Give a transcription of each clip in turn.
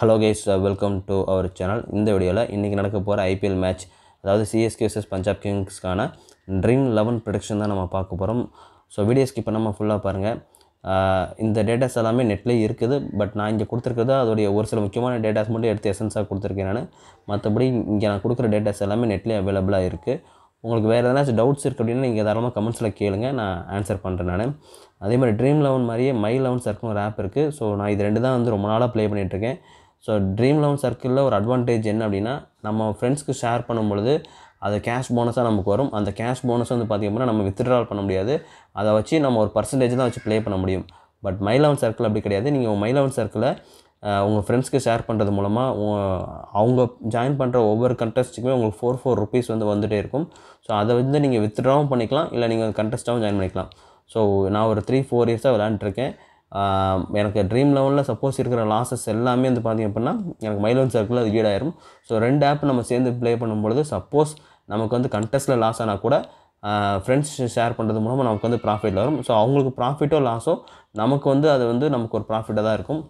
hello guys welcome to our channel இந்த வீடியோவில் இன்றைக்கி நடக்க போகிற ஐபிஎல் மேட்ச் அதாவது சிஎஸ்கே வர்சஸ் பஞ்சாப் கிங்ஸ்க்கான ட்ரீம் லெவன் ப்ரொடக்ஷன் தான் நம்ம பார்க்க போகிறோம் ஸோ வீடியோ ஸ்கிப் பண்ணாமல் ஃபுல்லாக பாருங்கள் இந்த டேட்டாஸ் எல்லாமே நெட்லேயே இருக்குது பட் நான் இங்கே கொடுத்துருக்கிறது அதோடைய ஒரு சில முக்கியமான டேட்டாஸ் மட்டும் எடுத்து எசன்ஸாக கொடுத்துருக்கேன் நான் மற்றபடி இங்கே நான் கொடுக்குற டேட்டாஸ் எல்லாமே நெட்லேயே அவைலபிளாக இருக்குது உங்களுக்கு வேறு எதனாச்சும் டவுட்ஸ் இருக்குது அப்படின்னா நீங்கள் தாராளமாக கமெண்ட்ஸில் கேளுங்க நான் ஆன்சர் பண்ணுறேன் நான் அதே மாதிரி ட்ரீம் லெவன் மாதிரியே மை லெவன்ஸ் இருக்கும் ஒரு ஆப் இருக்குது ஸோ நான் இது ரெண்டு தான் வந்து ரொம்ப நாளாக ப்ளே பண்ணிகிட்ருக்கேன் ஸோ ட்ரீம் லெவன் சர்க்கிளில் ஒரு அட்வான்டேஜ் என்ன அப்படின்னா நம்ம ஃப்ரெண்ட்ஸ்க்கு ஷேர் பண்ணும்பொழுது அது கேஷ் போனஸாக நமக்கு வரும் அந்த கேஷ் போனஸ் வந்து பார்த்திங்க நம்ம வித்ட்ரால் பண்ண முடியாது அதை வச்சு நம்ம ஒரு பர்சன்டேஜ் தான் வச்சு ப்ளே பண்ண முடியும் பட் மை லெவன் சர்க்கிள் அப்படி கிடையாது நீங்கள் உங்கள் மை லெவன் சர்க்கிளை உங்கள் ஃப்ரெண்ட்ஸ்க்கு ஷேர் பண்ணுறது மூலமாக அவங்க ஜாயின் பண்ணுற ஒவ்வொரு கண்டெஸ்ட்டுக்குமே உங்களுக்கு ஃபோர் ஃபோர் ருபீஸ் வந்து வந்துகிட்டே இருக்கும் ஸோ அதை வந்து நீங்கள் வித்ட்ராவும் பண்ணிக்கலாம் இல்லை நீங்கள் கண்டெஸ்ட்டாகவும் ஜாயின் பண்ணிக்கலாம் ஸோ நான் ஒரு த்ரீ ஃபோர் இயர்ஸாக விளாண்டுருக்கேன் எனக்கு ட்ரீம் லெவலில் சப்போஸ் இருக்கிற லாசஸ் எல்லாமே வந்து பார்த்திங்க அப்படின்னா எனக்கு மைலோன் சர்க்கிளில் அது ஈடாயிரும் ஸோ ரெண்டு ஆப் நம்ம சேர்ந்து ப்ளே பண்ணும்பொழுது சப்போஸ் நமக்கு வந்து கண்டஸ்ட்டில் லாஸ் ஆனால் கூட ஃப்ரெண்ட்ஸ் ஷேர் பண்ணுறது மூலமாக நமக்கு வந்து ப்ராஃபிட் வரும் ஸோ அவங்களுக்கு ப்ராஃபிட்டோ லாஸோ நமக்கு வந்து அது வந்து நமக்கு ஒரு ப்ராஃபிட்டாக தான் இருக்கும்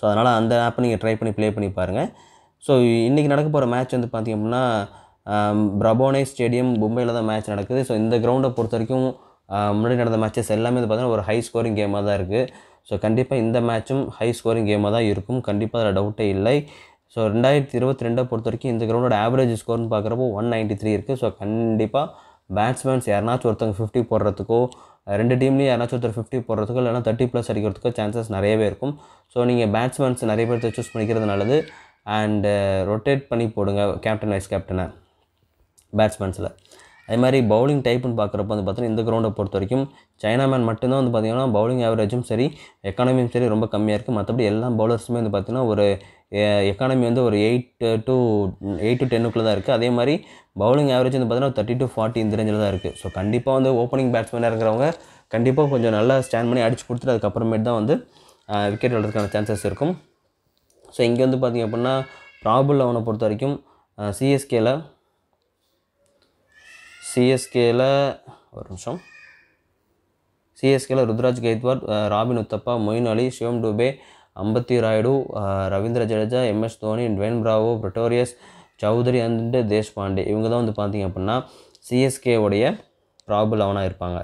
ஸோ அதனால் அந்த ஆப்பை நீங்கள் ட்ரை பண்ணி ப்ளே பண்ணி பாருங்கள் ஸோ இன்றைக்கி நடக்க போகிற மேட்ச் வந்து பார்த்திங்க அப்படின்னா பிரபோனே ஸ்டேடியம் மும்பையில் தான் மேட்ச் நடக்குது ஸோ இந்த கிரவுண்டை பொறுத்த வரைக்கும் முன்னாடி நடந்த மேட்சஸ் எல்லாமே வந்து பார்த்திங்கன்னா ஒரு ஹை ஸ்கோரிங் கேமாக தான் இருக்குது ஸோ கண்டிப்பாக இந்த மேட்சும் ஹை ஸ்கோரிங் கேமாக தான் இருக்கும் கண்டிப்பாக அதில் டவுட்டே இல்லை ஸோ ரெண்டாயிரத்தி இருபத்தி ரெண்டை பொறுத்த வரைக்கும் இந்த கிரௌண்டோட ஆவரேஜ் ஸ்கோர்னு பார்க்குறப்போ ஒன் நைன்ட்டி த்ரீ இருக்குது ஸோ கண்டிப்பாக பேட்ஸ்மேன்ஸ் யாருனாச்சும் ஒருத்தவங்க ஃபிஃப்டி போடுறதுக்கோ ரெண்டு டீம்லேயும் யாராச்சும் ஒருத்தர் ஃபிஃப்டி போடுறதுக்கோ இல்லைனா தேர்ட்டி ப்ளஸ் அடிக்கிறதுக்கோ சான்சஸ் நிறையவே இருக்கும் ஸோ நீங்கள் பேட்ஸ்மேன்ஸ் நிறைய பேர் சூஸ் பண்ணிக்கிறது நல்லது அண்டு ரொட்டேட் பண்ணி போடுங்க கேப்டன் வைஸ் கேப்டனை பேட்ஸ்மேன்ஸில் அது மாதிரி பவுலிங் டைப்புன்னு பார்க்குறப்ப வந்து பார்த்தீங்கன்னா இந்த கிரௌண்டை பொறுத்த வரைக்கும் சைனா மேன் மட்டும்தான் வந்து பார்த்திங்கன்னா பவுலிங் ஆவரேஜும் சரி எக்கானமியும் சரி ரொம்ப கம்மியாக இருக்குது மற்றபடி எல்லா பவுலர்ஸுமே வந்து பார்த்திங்கன்னா ஒரு எக்கானமி வந்து ஒரு எயிட் டு எயிட் டு டென்னுக்குள்ளே தான் இருக்குது அதே மாதிரி பவுலிங் ஆவரேஜ் வந்து பார்த்தீங்கன்னா தேர்ட்டி டு ஃபார்ட்டி இந்த ரேஞ்சில் தான் இருக்குது ஸோ கண்டிப்பாக வந்து ஓப்பனிங் பேட்ஸ்மேனாக இருக்கிறவங்க கண்டிப்பாக கொஞ்சம் நல்லா ஸ்டாண்ட் பண்ணி அடிச்சு கொடுத்துட்டு அதுக்கப்புறமேட்டு தான் வந்து விக்கெட் விளையாடுறதுக்கான சான்சஸ் இருக்கும் ஸோ இங்கே வந்து பார்த்திங்க அப்படின்னா ப்ராபுல் அவனை பொறுத்த வரைக்கும் சிஎஸ்கேல சிஎஸ்கேல ஒரு நிமிஷம் சிஎஸ்கேல Ruturaj Gaikwad Robin Uthappa Moeen Ali Shivam Dube Ambati Rayudu Ravindra Jadeja MS Dhoni Dwayne Bravo Pretorius Chaudhary and Deshpande இவங்க தான் வந்து பார்த்திங்க அப்படின்னா சிஎஸ்கேவுடைய ப்ராபுல் அவனாக இருப்பாங்க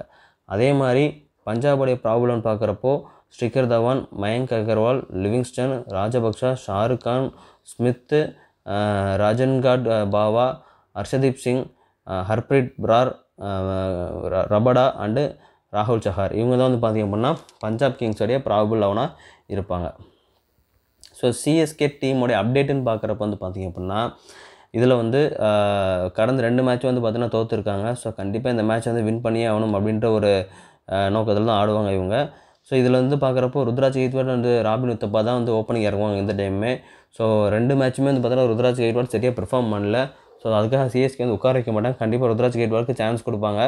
அதே மாதிரி பஞ்சாபுடைய ப்ராபுலம்னு பார்க்குறப்போ Shikhar Dhawan Mayank Agarwal Livingstone Rajapaksa Shahrukh Khan Smith Raj Angad Bawa Arshdeep Singh Harpreet Brar Rabada and ராகுல் சஹார் இவங்க தான் வந்து பார்த்திங்க அப்படின்னா பஞ்சாப் கிங்ஸோடைய ப்ராபபிள் லெவனாக இருப்பாங்க ஸோ சிஎஸ்கே டீமோடைய அப்டேட்டுன்னு பார்க்குறப்ப வந்து பார்த்திங்க அப்படின்னா இதில் வந்து கடந்த ரெண்டு மேட்ச் வந்து பார்த்திங்கன்னா தோற்றுருக்காங்க ஸோ கண்டிப்பாக இந்த மேட்ச் வந்து வின் பண்ணியே ஆகணும் அப்படின்ற ஒரு நோக்கத்தில் தான் ஆடுவாங்க இவங்க ஸோ இதில் வந்து பார்க்குறப்போ ருத்ராஜ் கெய்த்வாட் வந்து ராபின் உத்தப்பா தான் வந்து ஓப்பனிங் இறங்குவாங்க இந்த டைமே ஸோ ரெண்டு மேட்சுமே வந்து பார்த்தீங்கன்னா ருத்ராஜ் கெய்த்வாட் சரியாக பெர்ஃபார்ம் பண்ணல ஸோ அதுக்காக சிஎஸ்கே வந்து உட்கார வைக்க மாட்டாங்க கண்டிப்பாக ருத்ராஜ் கேட்வாலுக்கு சான்ஸ் கொடுப்பாங்க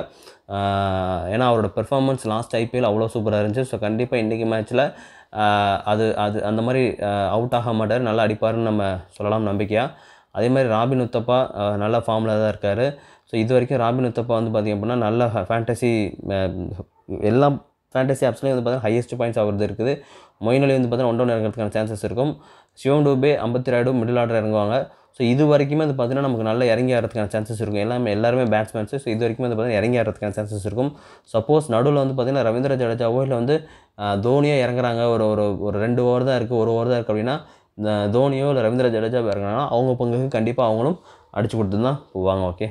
ஏன்னா அவரோட பெர்ஃபார்மன்ஸ் லாஸ்ட் ஐபிஎல் அவ்வளோ சூப்பராக இருந்துச்சு ஸோ கண்டிப்பாக இன்றைக்கி மேட்ச்சில் அது அது அந்த மாதிரி அவுட் ஆக மாட்டார் நல்லா அடிப்பார்னு நம்ம சொல்லலாம் நம்பிக்கையாக அதே மாதிரி ராபின் உத்தப்பா நல்ல ஃபார்மில் தான் இருக்கார் ஸோ இது வரைக்கும் ராபின் உத்தப்பா வந்து பார்த்திங்க அப்படின்னா நல்ல ஃபேண்டசி எல்லாம் ஃபேண்டசி ஆப்ஸ்லேயும் வந்து பார்த்தீங்கன்னா ஹையஸ்ட் பாயிண்ட்ஸ் ஆகிறது இருக்குது மொயினலி வந்து பார்த்தீங்கன்னா ஒன் டவுன் இறங்குறதுக்கான சான்சஸ் இருக்கும் சிவன் டூபே ஐம்பத்தி ரெண்டு மிடில் ஆர்டர் இறங்குவாங்க ஸோ இது வரைக்குமே வந்து பார்த்தீங்கன்னா நமக்கு நல்லா இறங்கி ஆகிறதுக்கான சான்சஸ் இருக்கும் எல்லாமே எல்லாருமே பேட்ஸ்மேன்ஸு ஸோ இது வரைக்கும் வந்து பார்த்தீங்கன்னா இறங்கி ஆகிறதுக்கான சான்சஸ் இருக்கும் சப்போஸ் நடுவில் வந்து பார்த்திங்கன்னா ரவீந்திர ஜடேஜாவோ இல்லை வந்து தோனியாக இறங்குறாங்க ஒரு ஒரு ஒரு ரெண்டு ஓவர் தான் இருக்குது ஒரு ஓவர் தான் இருக்குது அப்படின்னா தோனியோ இல்லை ரவீந்திர ஜடேஜாவோ இறங்குறாங்கன்னா அவங்க பங்குக்கு கண்டிப்பாக அவங்களும் அடிச்சு கொடுத்து தான் போவாங்க ஓகே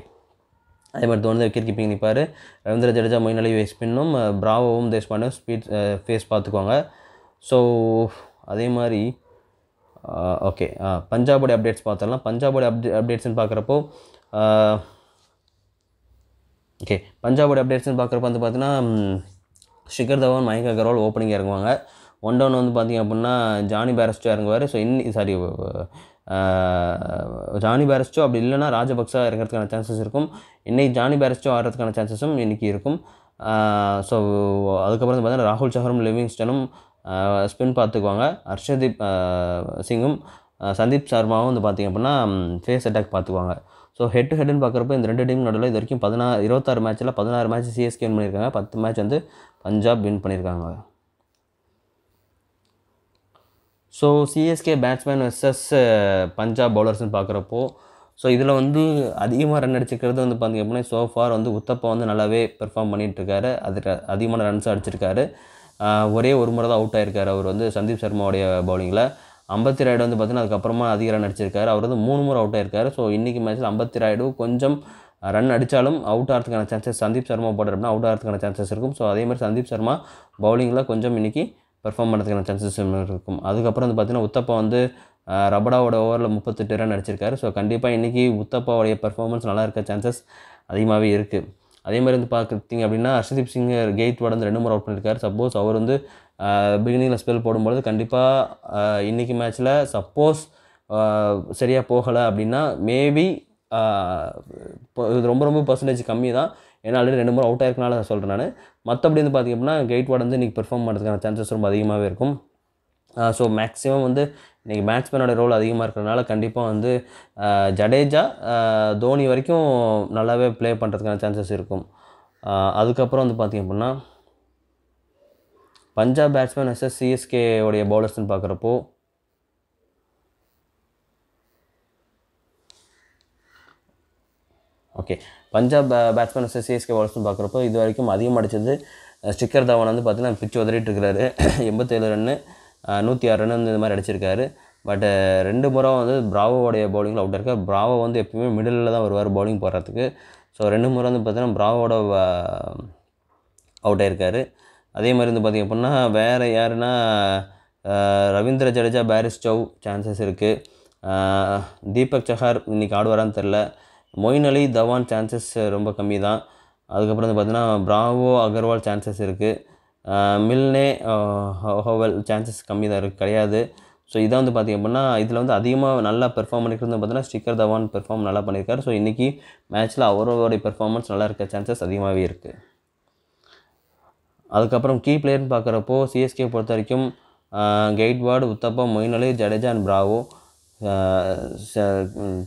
அதே மாதிரி தோனி விக்கெட் கீப்பிங் நிற்பார் ரவீந்திர ஜடேஜா மொயின் அலி ஸ்பின்னும் பிராவோவும் தேஷ்பாண்டும் ஸ்பீட் ஃபேஸ் பார்த்துக்குவாங்க ஸோ அதே மாதிரி ஓகே பஞ்சாபோடி அப்டேட்ஸ் பார்த்துடலாம் பஞ்சாபோடி அப்டே அப்டேட்ஸ்னு பார்க்குறப்போ ஓகே பஞ்சாபோடி அப்டேட்ஸ்னு பார்க்குறப்ப வந்து பார்த்தீங்கன்னா ஷிகர் தவான் மயங்க அகர்வால் ஓப்பனிங் இறங்குவாங்க ஒன் டவுன் வந்து பார்த்திங்க அப்படின்னா ஜானி பேரஸ்டாக இறங்குவார் ஸோ இன்னி சாரி ஜானி பேரஸ்டோ அப்படி இல்லைன்னா ராஜபக்சா இறங்கிறதுக்கான சான்சஸ் இருக்கும் இன்றைக்கி ஜானி பேரஸ்டோ ஆடுறதுக்கான சான்சஸும் இன்றைக்கி இருக்கும் ஸோ அதுக்கப்புறம் பார்த்தீங்கன்னா ராகுல் சஹரும் லிவிங்ஸ்டனும் ஸ்பின் பார்த்துக்குவாங்க ஹர்ஷதீப் சிங்கும் சந்தீப் சர்மாவும் வந்து பார்த்திங்க அப்படின்னா ஃபேஸ் அட்டாக் பார்த்துக்குவாங்க ஸோ ஹெட் டு ஹெட்னு பார்க்குறப்ப இந்த ரெண்டு டீம் நடுவில் இது வரைக்கும் பதினாறு இருபத்தாறு மேட்ச்சில் பதினாறு மேட்ச் சிஎஸ்கே வின் பண்ணியிருக்காங்க பத்து மேட்ச் வந்து பஞ்சாப் வின் பண்ணியிருக்காங்க so CSK batsman versus Punjab பவுலர்ஸ்னு பார்க்குறப்போ ஸோ இதில் வந்து அதிகமாக ரன் அடிச்சிருக்கிறது வந்து பார்த்திங்க அப்படின்னா சோஃபார் வந்து உத்தப்பா வந்து நல்லாவே பெர்ஃபார்ம் பண்ணிகிட்ருக்காரு அது அதிகமான ரன்ஸாக அடிச்சிருக்காரு ஒரே ஒரு முறை தான் அவுட் ஆயிருக்கார் அவர் வந்து சந்தீப் சர்மாவுடைய பவுலிங்கில் ஐம்பத்தி ராய்டு வந்து பார்த்திங்கன்னா அதுக்கப்புறமா அதிக ரன் அடிச்சிருக்காரு அவர் வந்து மூணு முறை அவுட் ஆயிருக்காரு ஸோ இன்றைக்கி மேட்ச்சில் ஐம்பத்தி ராய்டு கொஞ்சம் ரன் அடித்தாலும் அவுட் ஆகிறதுக்கான சான்சஸ் சந்தீப் சர்மா அப்படின்னா அவுட் ஆகிறதுக்கான சான்சஸ் இருக்கும் ஸோ அதேமாதிரி சந்தீப் சர்மா பவுலிங்கில் கொஞ்சம் இன்றைக்கி பெர்ஃபார்ம் பண்ணுறதுக்கான சான்சஸ் இருக்கும் அதுக்கப்புறம் வந்து பார்த்திங்கன்னா உத்தப்பா வந்து ரபடாவோட ஓவரில் முப்பத்தெட்டு ரன் அடிச்சிருக்காரு ஸோ கண்டிப்பாக இன்றைக்கி உத்தப்பாவுடைய பர்ஃபார்மன்ஸ் நல்லா இருக்க சான்சஸ் அதிகமாகவே இருக்குது அதே மாதிரி வந்து பார்க்குறீங்க அப்படின்னா ஹர்ஷதீப் சிங் கெய்ட் வந்து ரெண்டு முறை அவுட் பண்ணியிருக்காரு சப்போஸ் அவர் வந்து பிகினிங்கில் ஸ்பெல் போடும்பொழுது கண்டிப்பாக இன்றைக்கி மேட்ச்சில் சப்போஸ் சரியாக போகலை அப்படின்னா மேபி இது ரொம்ப ரொம்ப பர்சன்டேஜ் கம்மி தான் ஏன்னா ஆல்ரெடி ரெண்டு மூணு அவுட் ஆயிருக்கனால சொல்கிறேன் நான் மற்றபடி வந்து பார்த்திங்க அப்படின்னா வார்டு வந்து இன்றைக்கி பெர்ஃபார்ம் பண்ணுறதுக்கான சான்சஸ் ரொம்ப அதிகமாகவே இருக்கும் ஸோ மேக்ஸிமம் வந்து இன்றைக்கி பேட்ஸ்மேனோட ரோல் அதிகமாக இருக்கிறனால கண்டிப்பாக வந்து ஜடேஜா தோனி வரைக்கும் நல்லாவே ப்ளே பண்ணுறதுக்கான சான்சஸ் இருக்கும் அதுக்கப்புறம் வந்து பார்த்திங்க அப்படின்னா பஞ்சாப் பேட்ஸ்மேன் எஸ்எஸ் சிஎஸ்கேவுடைய பவுலர்ஸ்னு பார்க்குறப்போ ஓகே பஞ்சாப் பேட்ஸ்மேன் சிஎஸ்கே பால்ஸ்னு பார்க்குறப்போ இது வரைக்கும் அதிகமாக அடித்தது ஸ்டிக்கர் தவன் வந்து பார்த்தீங்கன்னா பிச்சு உதறிட்டுருக்காரு எண்பத்தேழு ரன்னு நூற்றி ஆறு ரன் வந்து இந்த மாதிரி அடிச்சிருக்காரு பட்டு ரெண்டு முறை வந்து பிராவோடைய பவுலிங்கில் அவுட் இருக்கார் பிராவோ வந்து எப்போயுமே மிடில் தான் வருவார் பவுலிங் போடுறதுக்கு ஸோ ரெண்டு முறை வந்து பார்த்தீங்கன்னா பிராவோட அவுட் ஆகிருக்கார் அதே மாதிரி வந்து பார்த்திங்க அப்படின்னா வேறு யாருன்னா Ravindra Jadeja Bairstow chances இருக்குது தீபக் சஹார் இன்றைக்கி ஆடுவாரான்னு தெரில மொயின் அலி தவான் சான்சஸ் ரொம்ப கம்மி தான் அதுக்கப்புறம் வந்து பார்த்திங்கன்னா பிராவோ அகர்வால் சான்சஸ் இருக்குது மில்னே ஹோவல் சான்சஸ் கம்மி தான் இருக்குது கிடையாது ஸோ இதான் வந்து பார்த்திங்க அப்படின்னா இதில் வந்து அதிகமாக நல்லா பெர்ஃபார்ம் பண்ணிக்கிறது பார்த்தீங்கன்னா ஸ்டிக்கர் தவான் பெர்ஃபார்ம் நல்லா பண்ணியிருக்காரு ஸோ இன்றைக்கி மேட்ச்சில் அவரோடைய பெர்ஃபார்மன்ஸ் நல்லா இருக்க சான்சஸ் அதிகமாகவே இருக்குது அதுக்கப்புறம் கீ பிளேயர்னு பார்க்குறப்போ சிஎஸ்கே பொறுத்த வரைக்கும் கெய்ட்வார்டு உத்தப்பா மொயின் அலி ஜடேஜா அண்ட் பிராவோ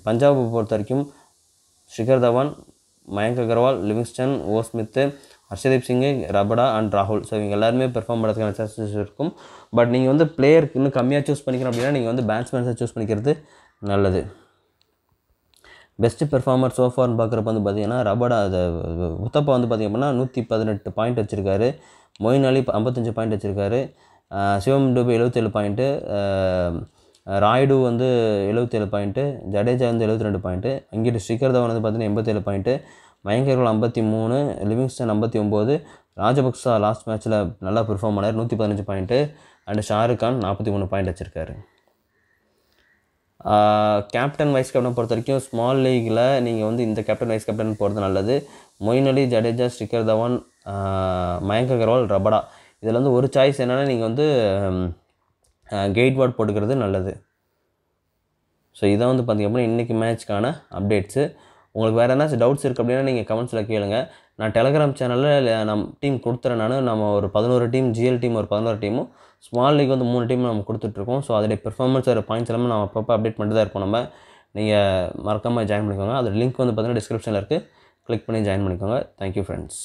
பஞ்சாபை பொறுத்த வரைக்கும் ஷிகர் தவான் மயங்க் அகர்வால் லிவிங்ஸ்டன் ஓ Smith Arshdeep Singh Rabada and ராகுல் ஸோ இவங்க எல்லாருமே பெர்ஃபார்ம் பண்ணுறதுக்கான சான்சஸ் இருக்கும் பட் நீங்கள் வந்து பிளேயருக்கு இன்னும் கம்மியாக சூஸ் பண்ணிக்கிறோம் அப்படின்னா நீங்கள் வந்து பேட்ஸ்மேன்ஸாக சூஸ் பண்ணிக்கிறது நல்லது பெஸ்ட்டு பெர்ஃபார்மர் சோஃபார்னு பார்க்குறப்ப வந்து பார்த்தீங்கன்னா ரபடா அது உத்தப்பா வந்து பார்த்திங்க அப்படின்னா நூற்றி பதினெட்டு பாயிண்ட் வச்சுருக்காரு மொயின் அலி ஐம்பத்தஞ்சு பாயிண்ட் வச்சுருக்காரு சிவம் டூபி எழுபத்தேழு பாயிண்ட்டு ராய்டு வந்து எழுபத்தேழு பாயிண்ட்டு ஜடேஜா வந்து எழுபத்தி ரெண்டு பாயிண்ட்டு அங்கிட்டு ஸ்ரீகர் தவன் வந்து பார்த்தீங்கன்னா எண்பத்தேழு பாயிண்ட்டு மயங்கர்கள் ஐம்பத்தி மூணு லிவிங்ஸ்டன் ஐம்பத்தி ஒம்பது ராஜபக்சா லாஸ்ட் மேட்ச்சில் நல்லா பெர்ஃபார்ம் பண்ணார் நூற்றி பதினஞ்சு பாயிண்ட்டு அண்ட் ஷாருக் கான் நாற்பத்தி மூணு பாயிண்ட் வச்சுருக்காரு கேப்டன் வைஸ் கேப்டன் பொறுத்த வரைக்கும் ஸ்மால் லீகில் நீங்கள் வந்து இந்த கேப்டன் வைஸ் கேப்டன் போகிறது நல்லது மொயினலி அலி ஜடேஜா ஸ்ரீகர் தவான் மயங்க அகர்வால் ரபடா இதில் வந்து ஒரு சாய்ஸ் என்னென்னா நீங்கள் வந்து கெயிட் வார்ட் போட்டுக்கிறது நல்லது ஸோ இதான் வந்து பார்த்திங்க அப்படின்னா இன்றைக்கி மேட்ச்க்கான அப்டேட்ஸு உங்களுக்கு வேறு எதாச்சும் டவுட்ஸ் இருக்குது அப்படின்னா நீங்கள் கமெண்ட்ஸில் கேளுங்க நான் டெலகிராம் சேனலில் நம்ம டீம் கொடுத்துறேன் நான் நம்ம ஒரு பதினோரு டீம் ஜிஎல் டீம் ஒரு பதினோரு டீமும் ஸ்மால் லீக் வந்து மூணு டீம் நம்ம கொடுத்துட்ருக்கோம் ஸோ அதோடைய பெர்ஃபார்மன்ஸ் ஒரு பாயிண்ட்ஸ் எல்லாமே நம்ம அப்பப்போ அப்டேட் பண்ணிட்டு தான் இருப்போம் நம்ம நீங்கள் மறக்காமல் ஜாயின் பண்ணிக்கோங்க அதோட லிங்க் வந்து பார்த்திங்கன்னா டிஸ்கிரிப்ஷனில் இருக்குது கிளிக் பண்ணி ஜாயின் பண்ணிக்கோங்க தேங்க்யூ ஃப்ரெண்ட்ஸ்